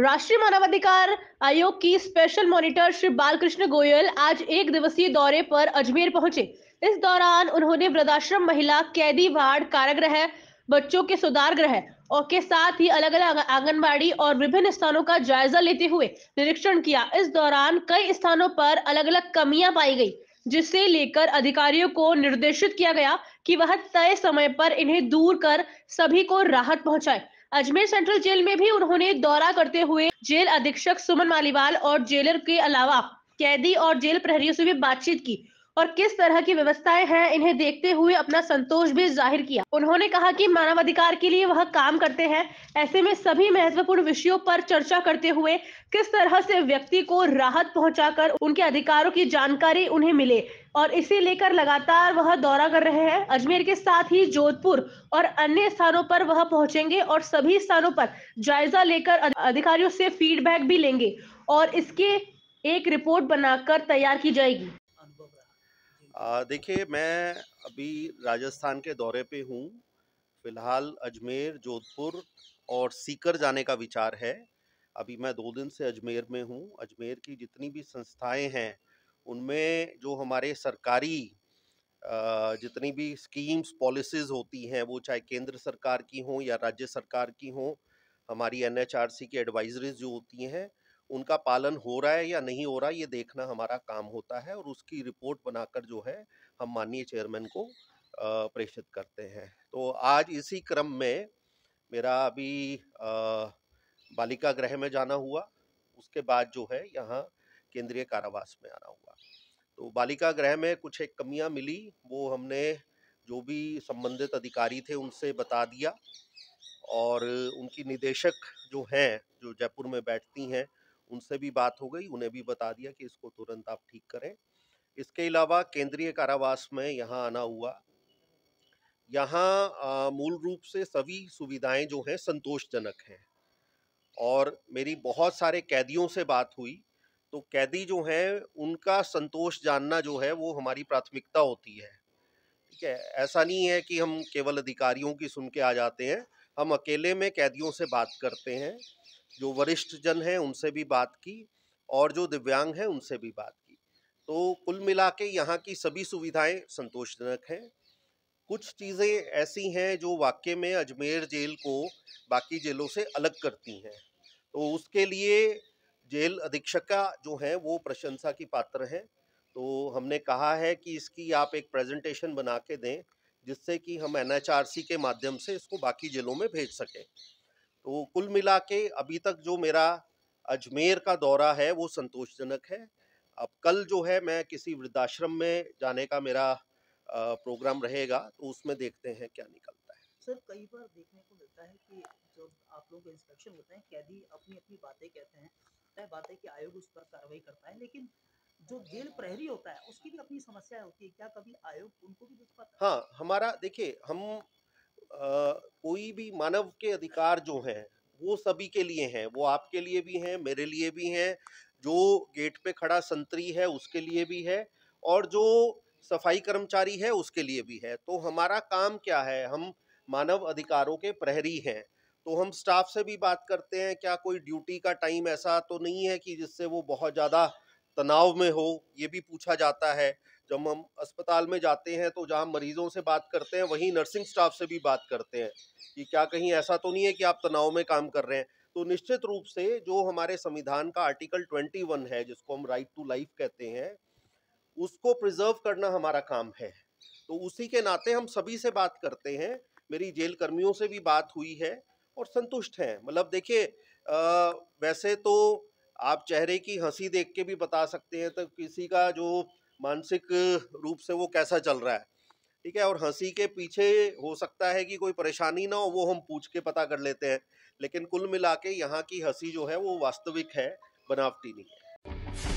राष्ट्रीय मानवाधिकार आयोग की स्पेशल मॉनिटर श्री बालकृष्ण गोयल आज एक दिवसीय दौरे पर अजमेर पहुंचे इस दौरान उन्होंने वृद्धाश्रम महिला कैदी वार्ड कारागृह बच्चों के सुधार ग्रह और के साथ ही अलग अलग आंगनबाड़ी और विभिन्न स्थानों का जायजा लेते हुए निरीक्षण किया इस दौरान कई स्थानों पर अलग अलग कमियां पाई गई जिससे लेकर अधिकारियों को निर्देशित किया गया कि वह तय समय पर इन्हें दूर कर सभी को राहत पहुंचाए अजमेर सेंट्रल जेल में भी उन्होंने दौरा करते हुए जेल अधीक्षक सुमन मालीवाल और जेलर के अलावा कैदी और जेल प्रहरियों से भी बातचीत की और किस तरह की व्यवस्थाएं हैं इन्हें देखते हुए अपना संतोष भी जाहिर किया उन्होंने कहा कि मानवाधिकार के लिए वह काम करते हैं ऐसे में सभी महत्वपूर्ण विषयों पर चर्चा करते हुए किस तरह से व्यक्ति को राहत पहुंचाकर उनके अधिकारों की जानकारी उन्हें मिले और इसे लेकर लगातार वह दौरा कर रहे हैं अजमेर के साथ ही जोधपुर और अन्य स्थानों पर वह पहुंचेंगे और सभी स्थानों पर जायजा लेकर अधिकारियों से फीडबैक भी लेंगे और इसके एक रिपोर्ट बनाकर तैयार की जाएगी देखिए मैं अभी राजस्थान के दौरे पे हूँ फ़िलहाल अजमेर जोधपुर और सीकर जाने का विचार है अभी मैं दो दिन से अजमेर में हूँ अजमेर की जितनी भी संस्थाएं हैं उनमें जो हमारे सरकारी जितनी भी स्कीम्स पॉलिसीज़ होती हैं वो चाहे केंद्र सरकार की हों या राज्य सरकार की हों हमारी एनएचआरसी की एडवाइजरीज जो होती हैं उनका पालन हो रहा है या नहीं हो रहा ये देखना हमारा काम होता है और उसकी रिपोर्ट बनाकर जो है हम माननीय चेयरमैन को प्रेषित करते हैं तो आज इसी क्रम में मेरा अभी बालिका गृह में जाना हुआ उसके बाद जो है यहाँ केंद्रीय कारावास में आना हुआ तो बालिका गृह में कुछ एक कमियाँ मिली वो हमने जो भी संबंधित अधिकारी थे उनसे बता दिया और उनकी निदेशक जो हैं जो जयपुर में बैठती हैं उनसे भी बात हो गई उन्हें भी बता दिया कि इसको तुरंत आप ठीक करें इसके अलावा केंद्रीय कारावास में यहाँ आना हुआ यहाँ मूल रूप से सभी सुविधाएं जो हैं संतोषजनक हैं और मेरी बहुत सारे कैदियों से बात हुई तो कैदी जो हैं उनका संतोष जानना जो है वो हमारी प्राथमिकता होती है ठीक है ऐसा नहीं है कि हम केवल अधिकारियों की सुन के आ जाते हैं हम अकेले में कैदियों से बात करते हैं जो वरिष्ठ जन हैं उनसे भी बात की और जो दिव्यांग हैं उनसे भी बात की तो कुल मिला के यहाँ की सभी सुविधाएं संतोषजनक हैं कुछ चीज़ें ऐसी हैं जो वाक्य में अजमेर जेल को बाकी जेलों से अलग करती हैं तो उसके लिए जेल का जो हैं वो प्रशंसा की पात्र हैं तो हमने कहा है कि इसकी आप एक प्रेजेंटेशन बना के दें जिससे कि हम एन के माध्यम से इसको बाकी ज़िलों में भेज सकें तो कुल मिला के अभी तक जो मेरा अजमेर का दौरा है वो संतोषजनक है अब कल जो है मैं किसी वृद्धाश्रम में जाने का मेरा प्रोग्राम रहेगा तो उसमें देखते हैं क्या निकलता है सर कई बार देखने को मिलता है कि जब आप लोग इंस्पेक्शन होते हैं कैदी अपनी अपनी बातें कहते हैं तय बातें कि आयोग उस पर कार्रवाई करता है लेकिन जो जेल प्रहरी होता है उसकी भी अपनी समस्याएं होती है क्या कभी आयोग उनको भी पाता हाँ हमारा देखिए हम आ, कोई भी मानव के अधिकार जो हैं वो सभी के लिए हैं वो आपके लिए भी हैं मेरे लिए भी हैं जो गेट पे खड़ा संतरी है उसके लिए भी है और जो सफाई कर्मचारी है उसके लिए भी है तो हमारा काम क्या है हम मानव अधिकारों के प्रहरी हैं तो हम स्टाफ से भी बात करते हैं क्या कोई ड्यूटी का टाइम ऐसा तो नहीं है कि जिससे वो बहुत ज़्यादा तनाव में हो ये भी पूछा जाता है जब हम अस्पताल में जाते हैं तो जहाँ मरीजों से बात करते हैं वहीं नर्सिंग स्टाफ से भी बात करते हैं कि क्या कहीं ऐसा तो नहीं है कि आप तनाव में काम कर रहे हैं तो निश्चित रूप से जो हमारे संविधान का आर्टिकल 21 है जिसको हम राइट टू लाइफ कहते हैं उसको प्रिजर्व करना हमारा काम है तो उसी के नाते हम सभी से बात करते हैं मेरी जेल कर्मियों से भी बात हुई है और संतुष्ट हैं मतलब देखिए वैसे तो आप चेहरे की हंसी देख के भी बता सकते हैं तो किसी का जो मानसिक रूप से वो कैसा चल रहा है ठीक है और हंसी के पीछे हो सकता है कि कोई परेशानी ना हो वो हम पूछ के पता कर लेते हैं लेकिन कुल मिला के यहाँ की हंसी जो है वो वास्तविक है बनावटी नहीं है